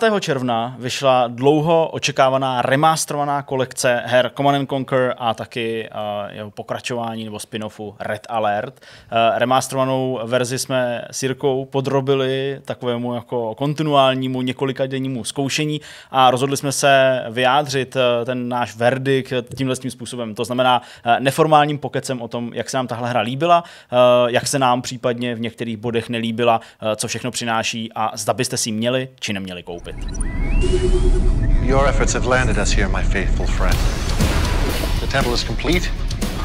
5. června vyšla dlouho očekávaná remasterovaná kolekce her Command and Conquer a taky uh, jeho pokračování nebo spin-offu Red Alert. Uh, remasterovanou verzi jsme s Jirkou podrobili takovému jako kontinuálnímu několika dennímu zkoušení a rozhodli jsme se vyjádřit uh, ten náš verdikt tímhle tím způsobem. To znamená uh, neformálním pokecem o tom, jak se nám tahle hra líbila, uh, jak se nám případně v některých bodech nelíbila, uh, co všechno přináší a zda byste si měli či neměli koupit. open. Your efforts have landed us here, my faithful friend. The temple is complete,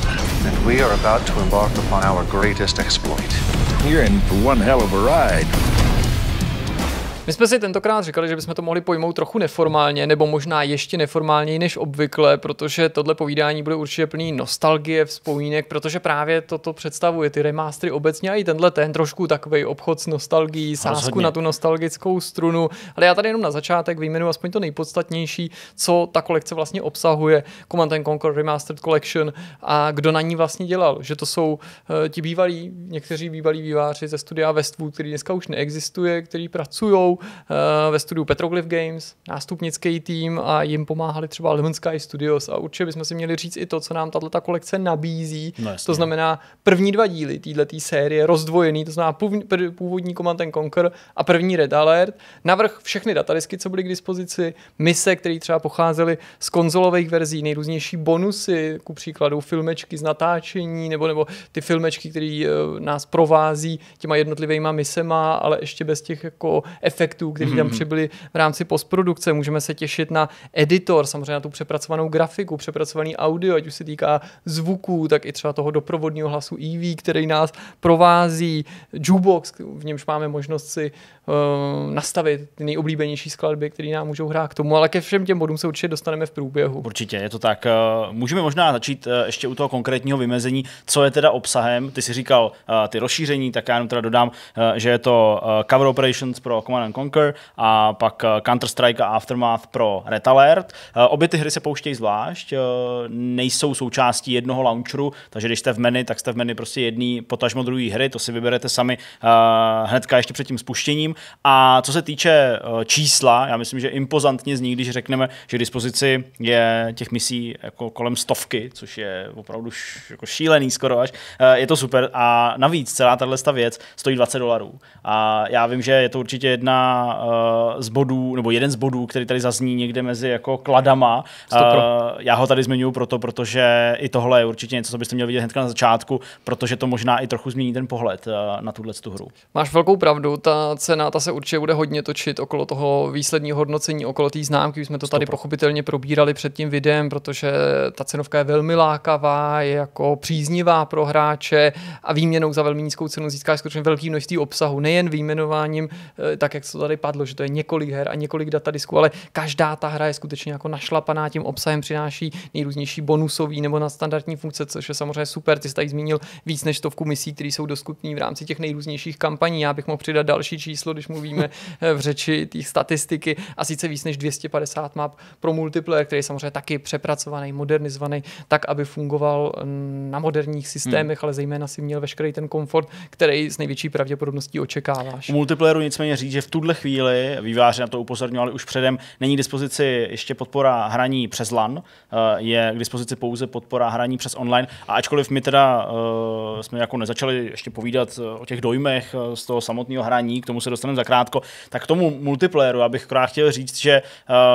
and we are about to embark upon our greatest exploit. You're in for one hell of a ride. My jsme si tentokrát říkali, že bychom to mohli pojmout trochu neformálně, nebo možná ještě neformálněji než obvykle, protože tohle povídání bude určitě plný nostalgie, vzpomínek, protože právě toto představuje ty remástry obecně a i tenhle ten trošku takový obchod s nostalgií, sázku Rozhodně. na tu nostalgickou strunu. Ale já tady jenom na začátek vyjmenu aspoň to nejpodstatnější, co ta kolekce vlastně obsahuje. Command Conquer Remastered Collection a kdo na ní vlastně dělal. Že to jsou uh, ti bývalí, někteří bývalí výváři ze studia Westwood, který dneska už neexistuje, který pracují Eh, ve studiu Petroglyph Games, nástupnický tým a jim pomáhali třeba Lemon Sky Studios a určitě bychom si měli říct i to, co nám tato kolekce nabízí. No, to znamená první dva díly této série rozdvojený, to znamená původní Command Conquer a první Red Alert. Navrh všechny datadisky, co byly k dispozici, mise, které třeba pocházely z konzolových verzí, nejrůznější bonusy, ku příkladu filmečky z natáčení nebo, nebo ty filmečky, které eh, nás provází těma jednotlivými misema, ale ještě bez těch jako efektů efektů, mm-hmm. tam mhm. přibyli v rámci postprodukce. Můžeme se těšit na editor, samozřejmě na tu přepracovanou grafiku, přepracovaný audio, ať už se týká zvuků, tak i třeba toho doprovodního hlasu EV, který nás provází, jukebox, v němž máme možnost si uh, nastavit ty nejoblíbenější skladby, které nám můžou hrát k tomu, ale ke všem těm bodům se určitě dostaneme v průběhu. Určitě, je to tak. Eh, můžeme možná začít eh, ještě u toho konkrétního vymezení, co je teda obsahem. Ty si říkal ty rozšíření, tak já jenom teda dodám, že je to cover operations pro Command Conquer a pak eh, Counter-Strike a Aftermath pro Red Alert. Eh, obě ty hry se pouštějí zvlášť, eh, nejsou součástí jednoho launcheru, takže když jste v menu, tak jste v menu prostě jedný potažmo druhý hry, to si vyberete sami hnedka ještě před tím spuštěním. A co se týče čísla, já myslím, že impozantně zní, když řekneme, že k dispozici je těch misí jako kolem stovky, což je opravdu jako šílený skoro až. Je to super a navíc celá tahle věc stojí 20 dolarů. A já vím, že je to určitě jedna Eh, z bodů, nebo jeden z bodů, který tady zazní někde mezi jako kladama. Eh, já ho tady zmiňuji proto, protože i tohle je určitě něco, co byste měli vidět hned na začátku, protože to možná i trochu změní ten pohled eh, na tuhle tu hru. Máš velkou pravdu, ta cena ta se určitě bude hodně točit okolo toho výsledního hodnocení, okolo té známky. Už jsme to tady 100%. pochopitelně probírali před tím videem, protože ta cenovka je velmi lákavá, je jako příznivá pro hráče a výměnou za velmi nízkou cenu získáš skutečně velký množství obsahu, nejen výjmenováním, tak jak co tady padlo, že to je několik her a několik datadisků, ale každá ta hra je skutečně jako našlapaná tím obsahem, přináší nejrůznější bonusový nebo na standardní funkce, což je samozřejmě super. Ty jsi tady zmínil víc než stovku misí, které jsou dostupné v rámci těch nejrůznějších kampaní. Já bych mohl přidat další číslo, když mluvíme v řeči těch statistiky, a sice víc než 250 map pro multiplayer, který je samozřejmě taky přepracovaný, modernizovaný, tak, aby fungoval mm, na moderních systémech, hmm. ale zejména si měl veškerý ten komfort, který s největší pravděpodobností očekáváš. U multiplayeru nicméně říct, že v tu tuhle chvíli, výváři na to upozorňovali už předem, není k dispozici ještě podpora hraní přes LAN, eh, je k dispozici pouze podpora hraní přes online. A ačkoliv my teda eh, jsme jako nezačali ještě povídat eh, o těch dojmech z toho samotného hraní, k tomu se dostaneme zakrátko, tak k tomu multiplayeru, abych krát chtěl říct, že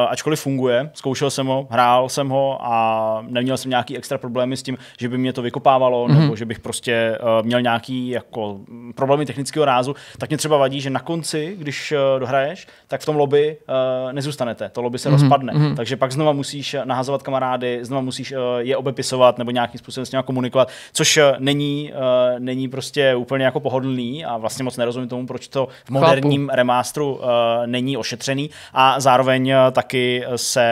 ačkoliv funguje, zkoušel jsem ho, hrál jsem ho a neměl jsem nějaký extra problémy s tím, že by mě to vykopávalo, mm-hmm. nebo že bych prostě měl nějaký jako mm, problémy technického rázu, tak mě třeba vadí, že na konci, když Eh, dohraješ, tak v tom lobby uh, nezůstanete. To lobby se mm-hmm. rozpadne. Mm-hmm. Takže pak znova musíš eh, nahazovat kamarády, znova musíš uh, je obepisovat nebo nějakým způsobem s nimi komunikovat, což není, uh, není prostě úplně jako pohodlný a vlastně moc nerozumím tomu, proč to v moderním Chápu. remástru uh, není ošetřený a zároveň uh, taky se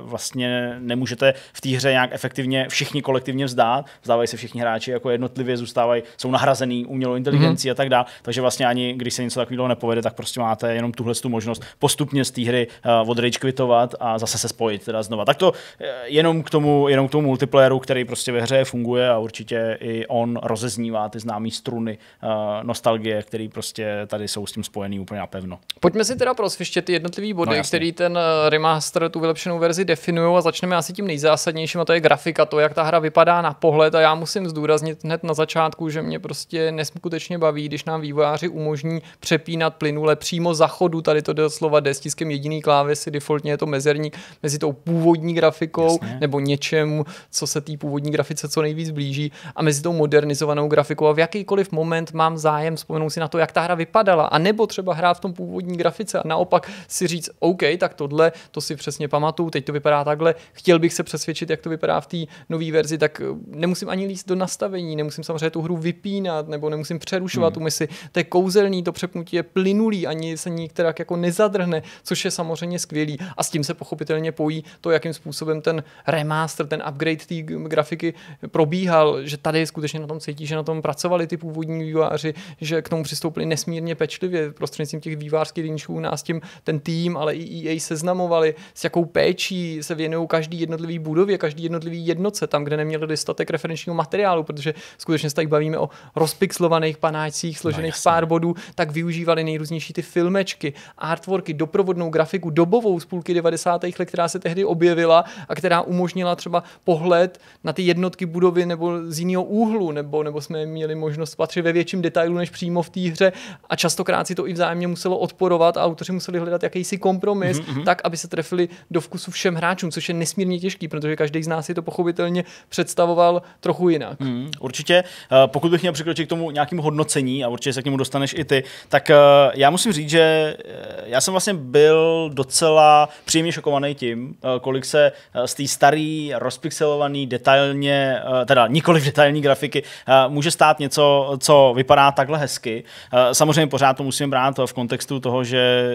vlastně nemůžete v té hře nějak efektivně všichni kolektivně vzdát, vzdávají se všichni hráči jako jednotlivě, zůstávají, jsou nahrazený umělou mhm. inteligencí mm-hmm. a tak dále, takže vlastně ani když se něco takového nepovede, tak prostě prostě máte jenom tuhle tu možnost postupně z té hry uh, eh, kvitovat a zase se spojit teda znova. Tak to eh, jenom k tomu, jenom k tomu multiplayeru, který prostě ve hře funguje a určitě i on rozeznívá ty známé struny uh, nostalgie, které prostě tady jsou s tím spojený úplně napevno. Pojďme si teda prosvištět ty jednotlivý body, no, který ten remaster, tu vylepšenou verzi definují a začneme asi tím nejzásadnějším a to je grafika, to, jak ta hra vypadá na pohled a já musím zdůraznit hned na začátku, že mě prostě neskutečně baví, když nám vývojáři umožní přepínat plynule přímo za chodu, tady to doslova jde s tiskem jediný klávesy, defaultně je to mezerník mezi tou původní grafikou Jasně. nebo něčemu, co se té původní grafice co nejvíc blíží a mezi tou modernizovanou grafikou a v jakýkoliv moment mám zájem vzpomenout si na to, jak ta hra vypadala a nebo třeba hrát v tom původní grafice a naopak si říct, OK, tak tohle, to si přesně pamatuju, teď to vypadá takhle, chtěl bych se přesvědčit, jak to vypadá v té nové verzi, tak eh, nemusím ani líst do nastavení, nemusím samozřejmě tu hru vypínat nebo nemusím přerušovat hmm. tu misi. To je kouzelný, to přepnutí je plynulý ani se některá jako nezadrhne, což je samozřejmě skvělý. A s tím se pochopitelně pojí to, jakým způsobem ten remaster, ten upgrade té grafiky probíhal, že tady skutečně na tom cítí, že na tom pracovali ty původní výváři, že k tomu přistoupili nesmírně pečlivě prostřednictvím těch vývářských u nás tím ten tým, ale i EA seznamovali, s jakou péčí se věnují každý jednotlivý budově, každý jednotlivý jednotce, tam, kde neměli dostatek referenčního materiálu, protože skutečně se tady bavíme o rozpixlovaných panácích, složených no, pár bodů, tak využívali nejrůznější ty filmečky, artworky, doprovodnou grafiku, dobovou z půlky 90. let, která se tehdy objevila a která umožnila třeba pohled na ty jednotky budovy nebo z jiného úhlu, nebo, nebo jsme měli možnost spatřit ve větším detailu než přímo v té hře a častokrát si to i vzájemně muselo odporovat a autoři museli hledat jakýsi kompromis, mm-hmm. tak, aby se trefili do vkusu všem hráčům, což je nesmírně těžký, protože každý z nás si to pochopitelně představoval trochu jinak. Mm, určitě, eh, pokud bych měl přikročit k tomu nějakým hodnocení a určitě se k němu dostaneš i ty, tak eh, já musím musím říct, že eh, já jsem vlastně byl docela příjemně šokovaný tím, eh, kolik se eh, z té starý, rozpixelovaný, detailně, teda nikoli detailní grafiky, může stát něco, co vypadá takhle hezky. Samozřejmě pořád to musím brát v kontextu toho, že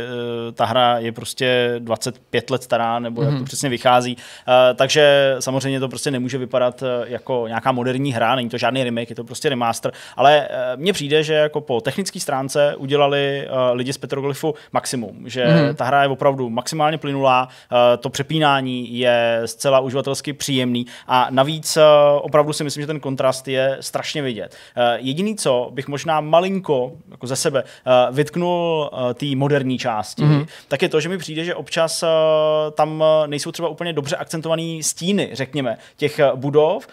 ta hra je prostě 25 let stará, nebo mm-hmm. jak to mhm. přesně vychází. Takže samozřejmě to prostě nemůže vypadat jako nějaká moderní hra, není to žádný remake, je to prostě remaster. Ale mně přijde, že jako po technické stránce udělali lidi z Petroglyfu maximum, že mm. ta hra je opravdu maximálně plynulá, eh, to přepínání je zcela uživatelsky příjemný a navíc eh, opravdu si myslím, že ten kontrast je strašně vidět. Eh, jediný, co bych možná malinko jako ze sebe vytknul té moderní části, mm. tak je to, že mi přijde, že občas tam nejsou třeba úplně dobře akcentované stíny, řekněme, těch budov.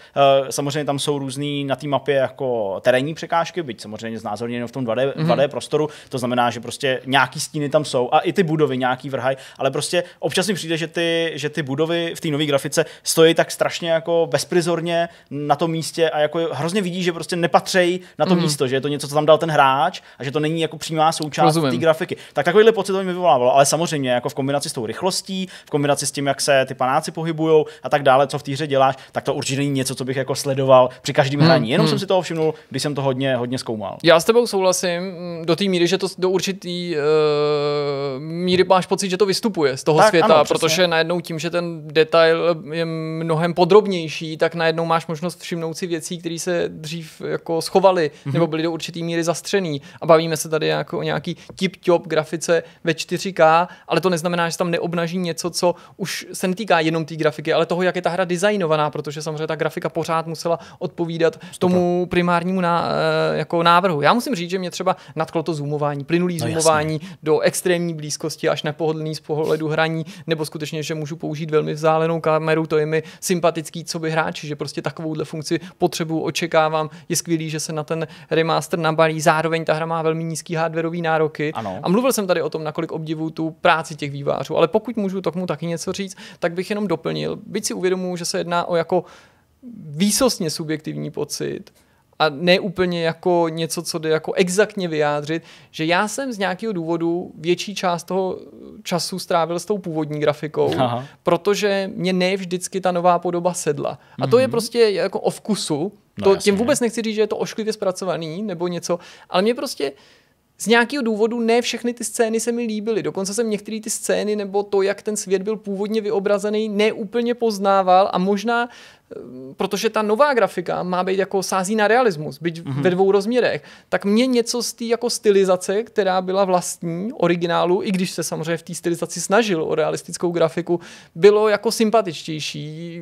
Samozřejmě tam jsou různý na té mapě jako terénní překážky, byť samozřejmě znázorněno v tom 2D, mm. 2D prostoru, to znamená, že prostě prostě nějaký stíny tam jsou a i ty budovy nějaký vrhaj, ale prostě občas mi přijde, že ty, že ty budovy v té nové grafice stojí tak strašně jako bezprizorně na tom místě a jako hrozně vidí, že prostě nepatřejí na to mm. místo, že je to něco, co tam dal ten hráč a že to není jako přímá součást té grafiky. Tak takovýhle pocit to mi vyvolávalo, ale samozřejmě jako v kombinaci s tou rychlostí, v kombinaci s tím, jak se ty panáci pohybují a tak dále, co v té hře děláš, tak to určitě není něco, co bych jako sledoval při každém mm. hraní. Jenom mm. jsem si toho všiml, když jsem to hodně, hodně zkoumal. Já s tebou souhlasím mm, do té míry, že to do určit, určitý uh, míry máš pocit, že to vystupuje z toho tak, světa, ano, protože přesně. najednou tím, že ten detail je mnohem podrobnější, tak najednou máš možnost všimnout si věcí, které se dřív jako schovaly mm-hmm. nebo byly do určitý míry zastřený. A bavíme se tady jako o nějaký tip-top grafice ve 4K, ale to neznamená, že tam neobnaží něco, co už se netýká jenom té grafiky, ale toho, jak je ta hra designovaná, protože samozřejmě ta grafika pořád musela odpovídat Stupra. tomu primárnímu na eh, jako návrhu. Já musím říct, že mě třeba nadklo to zoomování, plynulý no zoomování no, do extrémní blízkosti až nepohodlný z pohledu hraní, nebo skutečně, že můžu použít velmi vzdálenou kameru, to je mi sympatický, co by hráči, že prostě takovouhle funkci potřebuju, očekávám. Je skvělý, že se na ten remaster nabalí, zároveň ta hra má velmi nízký hardwareový nároky. Ano. A mluvil jsem tady o tom, nakolik obdivu tu práci těch vývářů, ale pokud můžu tomu taky něco říct, tak bych jenom doplnil. Byť si uvědomuji, že se jedná o jako výsostně subjektivní pocit, a ne úplně jako něco, co jde jako exaktně vyjádřit, že já jsem z nějakého důvodu větší část toho času strávil s tou původní grafikou, Aha. protože mě ne vždycky ta nová podoba sedla. A to mm-hmm. je mhm. prostě jako o vkusu, no, to, tím vůbec nechci říct, že je to ošklivě zpracovaný nebo něco, ale mě prostě z nějakého důvodu ne všechny ty scény se mi líbily. Dokonce jsem některé ty scény nebo to, jak ten svět byl původně vyobrazený, neúplně poznával a možná protože ta nová grafika má být jako sází na realismus, byť mm-hmm. ve dvou rozměrech, tak mě něco z té jako stylizace, která byla vlastní originálu, i když se samozřejmě v té stylizaci snažil o realistickou grafiku, bylo jako sympatičtější.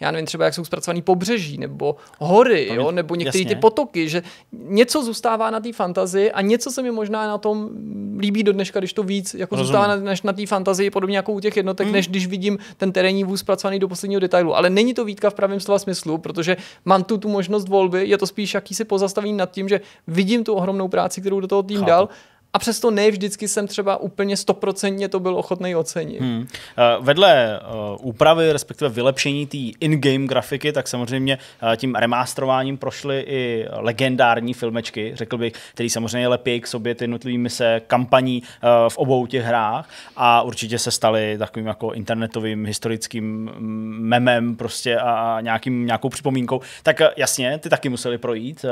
Já nevím, třeba jak jsou zpracovaný pobřeží, nebo hory, jo, nebo některé ty potoky, že něco zůstává na té fantazii a něco se mi možná na tom líbí do dneška, když to víc jako Rozumím. zůstává na, než na té fantazii, podobně jako u těch jednotek, mm. než když vidím ten terénní vůz zpracovaný do posledního detailu. Ale není to výtka v pravém slova smyslu, protože mám tu tu možnost volby, je to spíš jakýsi pozastavení nad tím, že vidím tu ohromnou práci, kterou do toho tým Chápu. dal a přesto ne vždycky jsem třeba úplně stoprocentně to byl ochotný ocenit. Hmm. Eh, vedle eh, úpravy, respektive vylepšení té in-game grafiky, tak samozřejmě eh, tím remasterováním prošly i legendární filmečky, řekl bych, který samozřejmě lepí k sobě ty jednotlivé mise kampaní v obou těch hrách a určitě se staly takovým jako internetovým historickým mm, memem prostě a nějakým, nějakou připomínkou. Tak jasně, ty taky museli projít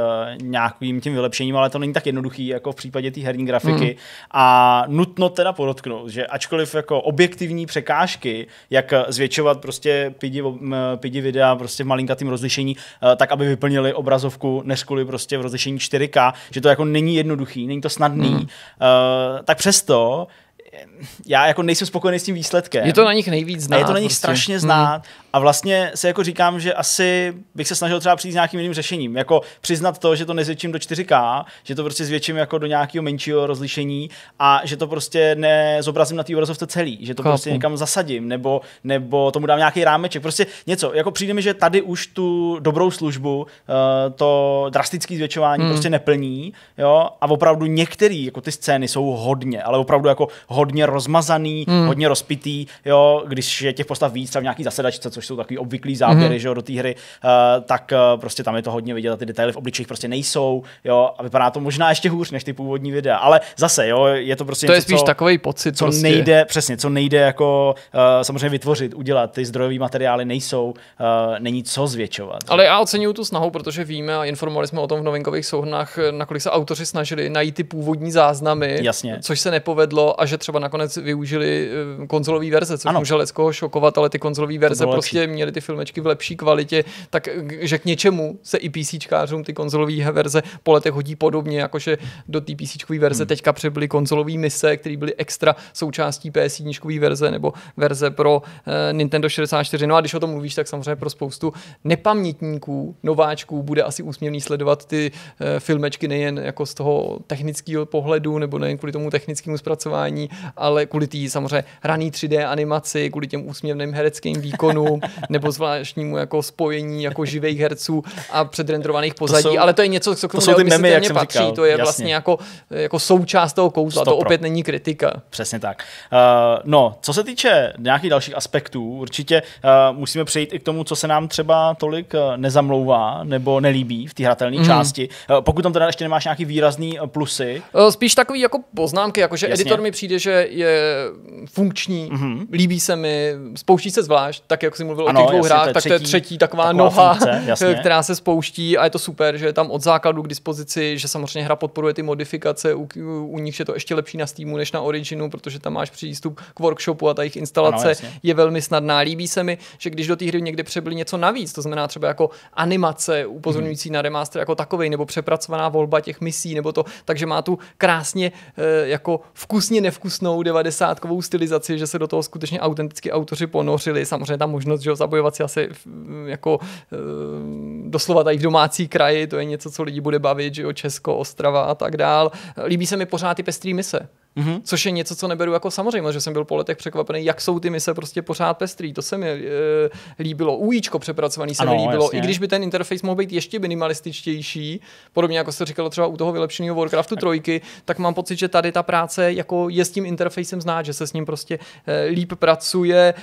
nějakým tím vylepšením, ale to není tak jednoduchý jako v případě té herní grafiky muziky. Hmm. A nutno teda podotknout, že ačkoliv jako objektivní překážky, jak eh, zvětšovat prostě pidi, pidi videa prostě v malinkatým rozlišení, eh, tak aby vyplnili obrazovku, než kvůli prostě v rozlišení 4K, že to jako není jednoduchý, není to snadný, hmm. Eh, tak přesto já jako nejsem spokojený s tím výsledkem. Je to na nich nejvíc znát. A je to na nich prostě. strašně hmm. znát. Hmm. A vlastně se jako říkám, že asi bych se snažil třeba přijít s nějakým jiným řešením, jako přiznat to, že to nezvětším do 4K, že to prostě zvětším jako do nějakého menšího rozlišení a že to prostě nezobrazím na té obrazovce celý, že to prostě Chápu. prostě někam zasadím nebo, nebo tomu dám nějaký rámeček, prostě něco. Jako přijde mi, že tady už tu dobrou službu eh, to drastické zvětšování hmm. prostě neplní, jo, a opravdu některé jako ty scény jsou hodně, ale opravdu jako hodně rozmazaný, hmm. hodně rozpitý, jo, když je těch postav víc, třeba v nějaký zasedačce, což což jsou takový obvyklý záběry mm-hmm. že jo, do té hry, uh, tak uh, prostě tam je to hodně vidět a ty detaily v obličejích prostě nejsou, jo, a vypadá to možná ještě hůř než ty původní videa, ale zase, jo, je to prostě To něco, je spíš co, takový pocit, co prostě. nejde, přesně, co nejde jako uh, samozřejmě vytvořit, udělat, ty zdrojové materiály nejsou, uh, není co zvětšovat. Ale já oceňuju tu snahu, protože víme a informovali jsme o tom v novinkových souhnách, nakolik se autoři snažili najít ty původní záznamy, Jasně. což se nepovedlo a že třeba nakonec využili konzolové verze, což ano. může Leckoho šokovat, ale ty konzolové verze prostě prostě měli ty filmečky v lepší kvalitě, tak že k něčemu se i PCčkářům ty konzolové verze po letech hodí podobně, jakože do té PC verze hmm. teďka přibyly konzolové mise, které byly extra součástí PS verze nebo verze pro uh, Nintendo 64. No a když o tom mluvíš, tak samozřejmě pro spoustu nepamětníků, nováčků bude asi úsměvný sledovat ty uh, filmečky nejen jako z toho technického pohledu nebo nejen kvůli tomu technickému zpracování, ale kvůli té samozřejmě raný 3D animaci, kvůli těm úsměvným hereckým výkonům, nebo zvláštnímu jako spojení jako živých herců a předrenderovaných pozadí, to jsou, ale to je něco, co k tomu to memy, jak jsem patří. Říkal, to je jasně. vlastně jako, jako součást toho kouzla, to opět není kritika. Přesně tak. Uh, no, co se týče nějakých dalších aspektů, určitě uh, musíme přejít i k tomu, co se nám třeba tolik eh, nezamlouvá nebo nelíbí v té hratelné mm. části. Uh, pokud tam teda ještě nemáš nějaký výrazný plusy. Uh, spíš takový jako poznámky, jako že Jasně. editor mi přijde, že je funkční, mm-hmm. líbí se mi, spouští se zvlášť, tak jak si mu mluvil ano, o těch dvou hrách, tak to je třetí taková, taková noha, funkce, která se spouští a je to super, že je tam od základu k dispozici, že samozřejmě hra podporuje ty modifikace, u, u, nich je to ještě lepší na Steamu než na Originu, protože tam máš přístup k workshopu a ta jejich instalace ano, je velmi snadná. Líbí se mi, že když do té hry někde přebyli něco navíc, to znamená třeba jako animace upozorňující hmm. na remaster jako takovej, nebo přepracovaná volba těch misí, nebo to, takže má tu krásně eh, jako vkusně nevkusnou devadesátkovou stylizaci, že se do toho skutečně autenticky autoři ponořili. Samozřejmě tam možnost že jo, zabojovat si asi mm, jako eh, doslova tady v domácí kraji, to je něco, co lidi bude bavit, že jo, Česko, Ostrava a tak dál. Líbí se mi pořád ty pestrý mise. Mm-hmm. Což je něco, co neberu jako samozřejmě, že jsem byl po letech překvapený, jak jsou ty mise prostě pořád pestrý. To se mi e, líbilo. Ujíčko přepracovaný se ano, mi líbilo. Jasně. I když by ten interface mohl být ještě minimalističtější, podobně jako se říkalo třeba u toho vylepšeného Warcraftu trojky, tak mám pocit, že tady ta práce jako je s tím interfacem znát, že se s ním prostě e, líp pracuje. E,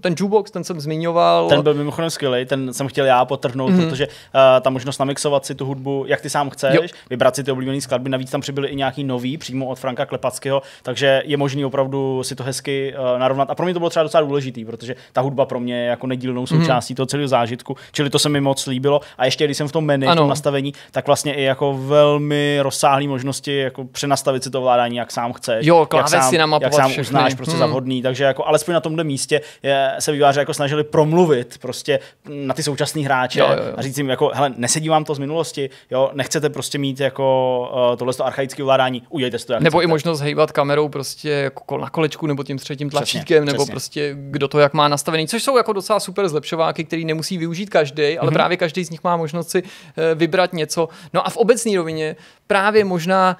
ten jukebox, ten jsem zmiňoval. Ten byl mimochodem skvělý, ten jsem chtěl já potrhnout, mm-hmm. protože e, ta možnost namixovat si tu hudbu, jak ty sám chceš, jo. vybrat si ty oblíbené skladby, navíc tam přibyly i nějaký nový přímo od Franka Klepackého, takže je možný opravdu si to hezky uh, narovnat. A pro mě to bylo třeba docela důležitý, protože ta hudba pro mě je jako nedílnou mhm. součástí mm. toho celého zážitku, čili to se mi moc líbilo. A ještě když jsem v tom menu, ano. v tom nastavení, tak vlastně i jako velmi rozsáhlé možnosti jako přenastavit si to vládání, jak sám chceš. Jo, jak sám, jak sám uznáš mhm. prostě hmm. za vhodný, takže jako alespoň na tomhle místě je, eh, se výváři jako snažili promluvit prostě na ty současné hráče jo, jo, jo. a říct jim jako, hele, nesedí vám to z minulosti, jo, nechcete prostě mít jako uh, eh, tohle archaické ovládání, udělejte si to jak nebo i možnost hejbat kamerou prostě jako na kolečku nebo tím třetím tlačítkem, přesně, nebo prostě kdo to jak má nastavený, což jsou jako docela super zlepšováky, který nemusí využít každý, ale mm-hmm. právě každý z nich má možnost si eh, vybrat něco. No a v obecné rovině právě možná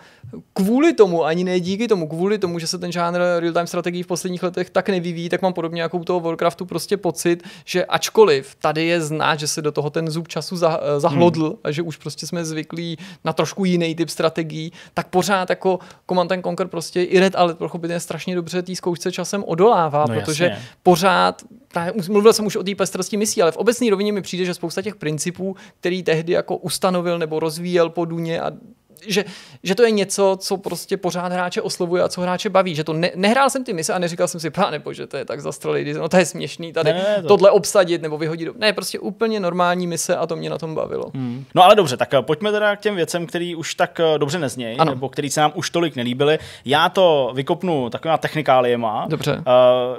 kvůli tomu, ani ne díky tomu, kvůli tomu, že se ten žánr real-time strategií v posledních letech tak nevyvíjí, tak mám podobně jako u toho Warcraftu prostě pocit, že ačkoliv tady je znát, že se do toho ten zub času za, eh, zahlodl hmm. a že už prostě jsme zvyklí na trošku jiný typ strategií, tak pořád jako Command and Conquer prostě i Red Alert pochopitelně strašně dobře té zkoušce časem odolává, no, protože jasně. pořád mluvil jsem už o té pestrosti misí, ale v obecné rovině mi přijde, že spousta těch principů, který tehdy jako ustanovil nebo rozvíjel po Duně a že, že to je něco, co prostě pořád hráče oslovuje a co hráče baví. Že to ne, nehrál jsem ty mise a neříkal jsem si, pane, bože, to je tak zastralý no to je směšný tady ne, to... tohle obsadit nebo vyhodit. Ne, prostě úplně normální mise a to mě na tom bavilo. Hmm. No ale dobře, tak eh, pojďme teda k těm věcem, který už tak eh, dobře neznějí, nebo který se nám už tolik nelíbily. Já to vykopnu taková technikáliema. Dobře. Uh,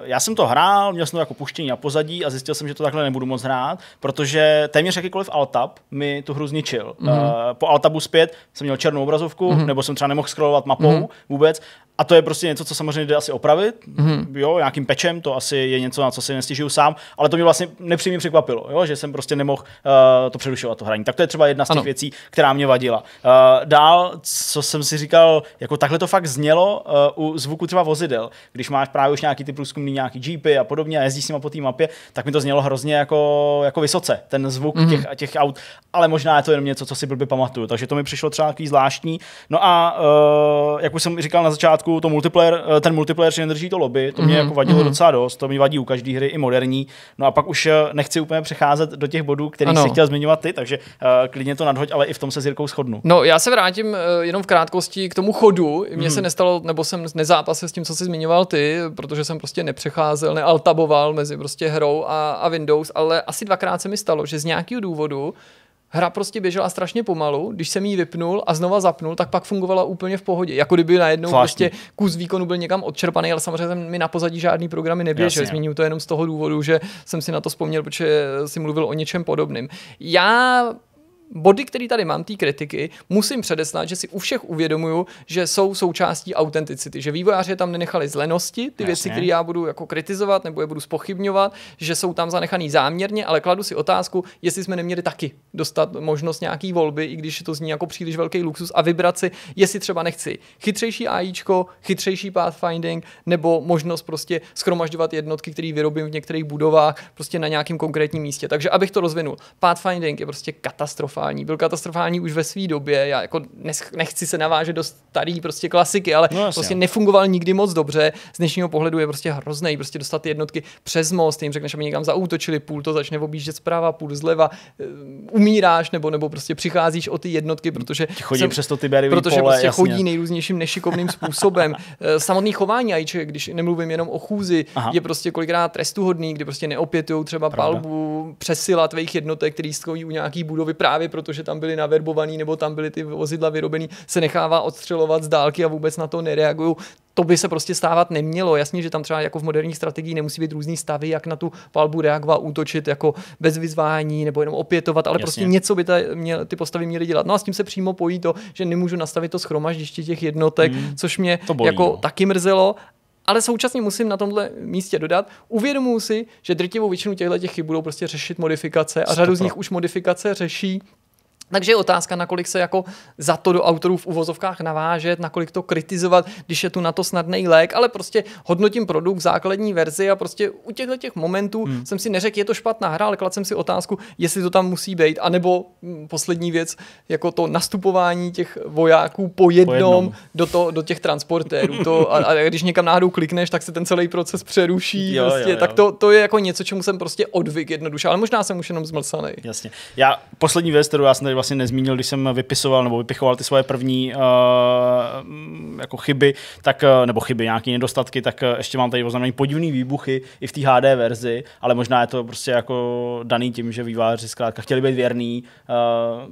já jsem to hrál, měl jsem to jako puštění na pozadí a zjistil jsem, že to takhle nebudu moc hrát, protože téměř jakýkoliv Altap, mi tu hru zničil. hmm Uh, po Altabu zpět jsem měl černou obrazovku, mm-hmm. nebo jsem třeba nemohl scrollovat mapou mm-hmm. vůbec. A to je prostě něco, co samozřejmě jde asi opravit, mm-hmm. jo, nějakým pečem, to asi je něco, na co si nestěžuju sám, ale to mě vlastně nepřímě překvapilo, jo, že jsem prostě nemohl uh, to přerušovat, to hraní. Tak to je třeba jedna z těch ano. věcí, která mě vadila. Uh, dál, co jsem si říkal, jako takhle to fakt znělo uh, u zvuku třeba vozidel, když máš právě už nějaký ty průzkumný nějaký jeepy a podobně a jezdíš s nimi po té mapě, tak mi to znělo hrozně jako, jako vysoce, ten zvuk mm-hmm. těch, těch aut, ale možná je to jenom něco, co si blbě pamatuju, takže to mi přišlo třeba takový zvláštní. No a uh, jak už jsem říkal na začátku, to multiplayer, eh, ten multiplayer si nedrží to lobby, to mě mm-hmm. jako vadilo mm-hmm. docela dost, to mi vadí u každé hry, i moderní. No a pak už eh, nechci úplně přecházet do těch bodů, který ano. jsi chtěl zmiňovat ty, takže uh, klidně to nadhoď, ale i v tom se s Jirkou shodnu. No, já se vrátím uh, jenom v krátkosti k tomu chodu. Mně mm-hmm. se mhm. nestalo, nebo jsem nezápasil s tím, co jsi zmiňoval ty, protože jsem prostě nepřecházel, nealtaboval mezi prostě hrou a, a Windows, ale asi dvakrát se mi stalo, že z nějakého důvodu hra prostě běžela strašně pomalu, když jsem ji vypnul a znova zapnul, tak pak fungovala úplně v pohodě. Jako kdyby najednou Zvláštní. prostě kus výkonu byl někam odčerpaný, ale samozřejmě mi na pozadí žádný programy neběžel. Zmíním to jenom z toho důvodu, že jsem si na to vzpomněl, protože si mluvil o něčem podobným. Já body, které tady mám, té kritiky, musím předeslat, že si u všech uvědomuju, že jsou součástí autenticity, že vývojáři tam nenechali zlenosti, ty Jasně. věci, které já budu jako kritizovat nebo je budu spochybňovat, že jsou tam zanechaný záměrně, ale kladu si otázku, jestli jsme neměli taky dostat možnost nějaký volby, i když to zní jako příliš velký luxus a vybrat si, jestli třeba nechci chytřejší AI, chytřejší pathfinding nebo možnost prostě schromažďovat jednotky, které vyrobím v některých budovách, prostě na nějakém konkrétním místě. Takže abych to rozvinul, pathfinding je prostě katastrofa katastrofální. Byl katastrofální už ve své době. Já jako nechci se navážet do starý prostě klasiky, ale no, prostě jo. No. nefungoval nikdy moc dobře. Z dnešního pohledu je prostě hrozný, prostě dostat ty jednotky přes most, jim řekneš, aby někam zaútočili, půl to začne objíždět zprava, půl zleva, ehm, umíráš nebo nebo prostě přicházíš o ty jednotky, protože chodí jsem, přes to ty protože pole, prostě jasně. chodí nejrůznějším nešikovným způsobem. Eh, samotný chování ajče, když nemluvím jenom o chůzi, Aha. je prostě kolikrát trestuhodný, kdy prostě neopětují třeba Pravda. palbu, přesila tvých jednotek, který stojí u nějaký budovy právě právě protože tam byli naverbovaní nebo tam byly ty vozidla vyrobený, se nechává odstřelovat z dálky a vůbec na to nereagují to by se prostě stávat nemělo. Jasně, že tam třeba jako v moderních strategii nemusí být různý stavy, jak na tu palbu reagovat, útočit jako bez vyzvání nebo jenom opětovat, ale prostě Jasně. prostě něco by ta, mě, ty postavy měly dělat. No a s tím se přímo pojí to, že nemůžu nastavit to schromaždiště těch jednotek, hmm, což mě to bolí, jako no. taky mrzelo, ale současně musím na tomhle místě dodat, uvědomuji si, že drtivou většinu těchto těch chyb budou prostě řešit modifikace a řadu z nich už modifikace řeší takže je otázka, nakolik se jako za to do autorů v uvozovkách navážet, nakolik to kritizovat, když je tu na to snadný lék, ale prostě hodnotím produkt základní verzi a prostě u těchto těch momentů hmm. jsem si neřekl, je to špatná hra, ale kladl jsem si otázku, jestli to tam musí být, anebo hm, poslední věc, jako to nastupování těch vojáků po jednom, po jednom. Do, to, do těch transportérů. To, a, a když někam náhodou klikneš, tak se ten celý proces přeruší. Jo, prostě, jo, jo. Tak to, to je jako něco, čemu jsem prostě odvyk jednoduše, ale možná jsem už jenom zmlsaný. Jasně. Já poslední věc, kterou já jsem vlastně nezmínil, když jsem vypisoval nebo vypichoval ty svoje první uh, jako chyby, tak, eh, nebo chyby, nějaké nedostatky, tak eh, ještě mám tady oznamený podivný výbuchy i v té HD verzi, ale možná je to prostě jako daný tím, že výváři zkrátka chtěli být věrný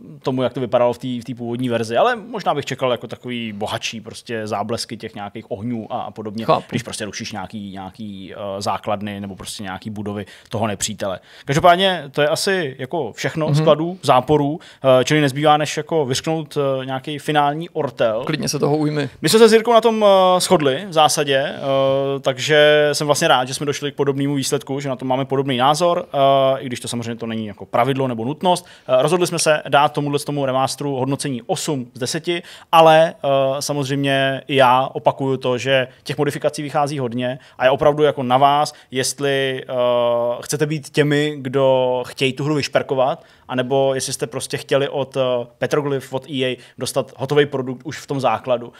uh, tomu, jak to vypadalo v té v původní verzi, ale možná bych čekal jako takový bohatší prostě záblesky těch nějakých ohňů a, a podobně, Chápu. když prostě rušíš nějaký, nějaký uh, základny nebo prostě nějaký budovy toho nepřítele. Každopádně to je asi jako všechno mm-hmm. skladů, záporů. Uh, čili nezbývá než jako vyřknout eh, nějaký finální ortel. Klidně se toho ujmi. My jsme se s Jirkou na tom eh, shodli v zásadě, eh, takže jsem vlastně rád, že jsme došli k podobnému výsledku, že na to máme podobný názor, i když to samozřejmě to není jako pravidlo nebo nutnost. Rozhodli jsme se dát tomuhle tomu remástru hodnocení 8 z 10, ale samozřejmě i já opakuju to, že těch modifikací vychází hodně a je opravdu jako na vás, jestli chcete být těmi, kdo chtějí tu hru vyšperkovat anebo jestli jste prostě chtěli od eh, Petroglyph, od EA dostat hotový produkt už v tom základu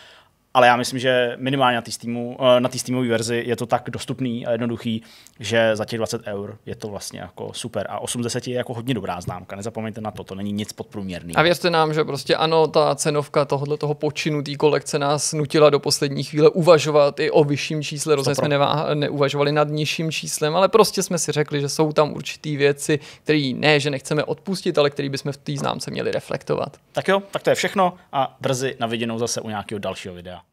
ale já myslím, že minimálně na té eh, na Steamové verzi je to tak dostupný a jednoduchý, že za těch 20 eur je to vlastně jako super a 80 je jako hodně dobrá známka, nezapomeňte na to, to není nic podprůměrný. A věřte nám, že prostě ano, ta cenovka tohohle toho počinu té kolekce nás nutila do poslední chvíle uvažovat i o vyšším čísle, rozhodně jsme nevá, neuvažovali nad nižším číslem, ale prostě jsme si řekli, že jsou tam určité věci, které ne, že nechceme odpustit, ale které bychom v té známce měli reflektovat. Tak jo, tak to je všechno a brzy na viděnou zase u nějakého dalšího videa.